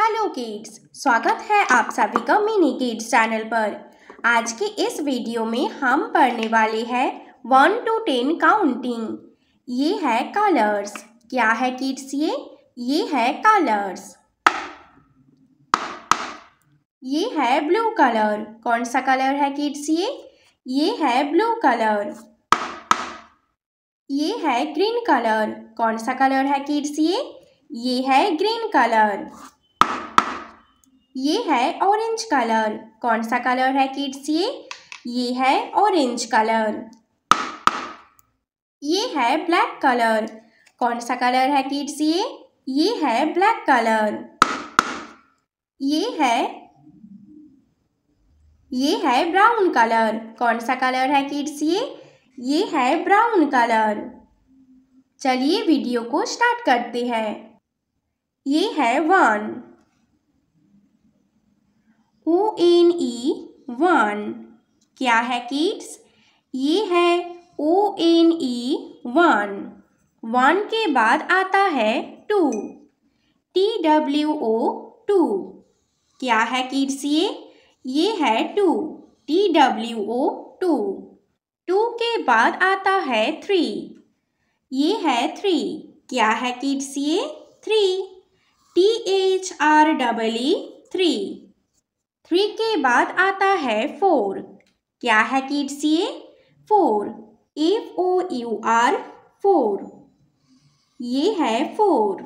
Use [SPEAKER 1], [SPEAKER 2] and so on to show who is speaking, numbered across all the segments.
[SPEAKER 1] Hello kids स्वागत है आप सभी का मिनी किड्स चैनल पर आज के इस वीडियो में हम पढ़ने वाले हैं वन टू टेन काउंटिंग ये है कलर्स क्या है किड्स ये ये है कलर्स ये है ब्लू कलर कौन सा कलर है किड्स ये ये है ब्लू कलर ये है ग्रीन कलर कौन सा कलर है किड्स ये ये है ग्रीन कलर ये है ऑरेंज कलर कौन सा कलर है किड्स ये ये है ऑरेंज कलर ये है ब्लैक कलर कौन सा कलर है किड्स ये ये है ब्लैक कलर ये है ये है ब्राउन कलर कौन सा कलर है किड्स ये ये है ब्राउन कलर चलिए वीडियो को स्टार्ट करते हैं ये है one O N E one क्या है किड्स ये है O N E one one के बाद आता है two T W O two क्या है किड्स ये ये है two T W O two two के बाद आता है थ्री ये है थ्री क्या है किड्स ये three T H R double E three three के बाद आता है फोर क्या है किड्स ये four F O U R four ये है four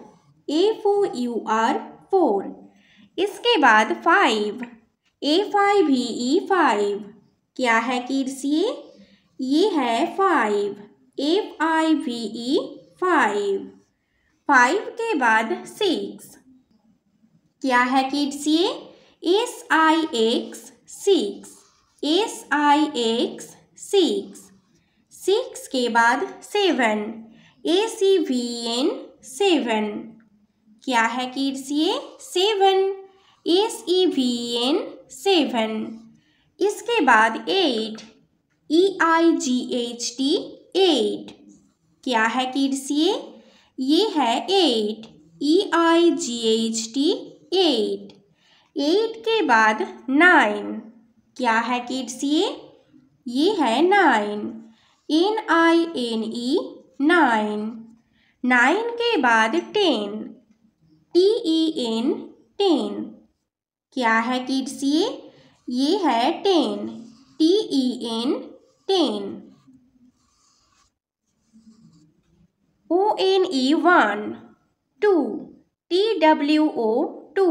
[SPEAKER 1] F O U R four इसके बाद फाइव ए फाइव ही ई फाइव क्या है किड्स ये ये है five F I V E five five के बाद सिक्स क्या है किड्स ये S I X six S I X six six के बाद seven A C V N seven क्या है किड्स ये seven A C V N seven इसके बाद eight E I G H T eight क्या है किड्स ये ये है eight E I G H T eight eight के बाद नाइन क्या है किड्स ये ये है nine N I N E nine nine के बाद ten T E N ten क्या है किड्स ये ये है ten T E N ten O N E one two T W O two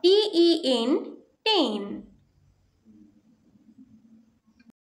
[SPEAKER 1] T E N, ten.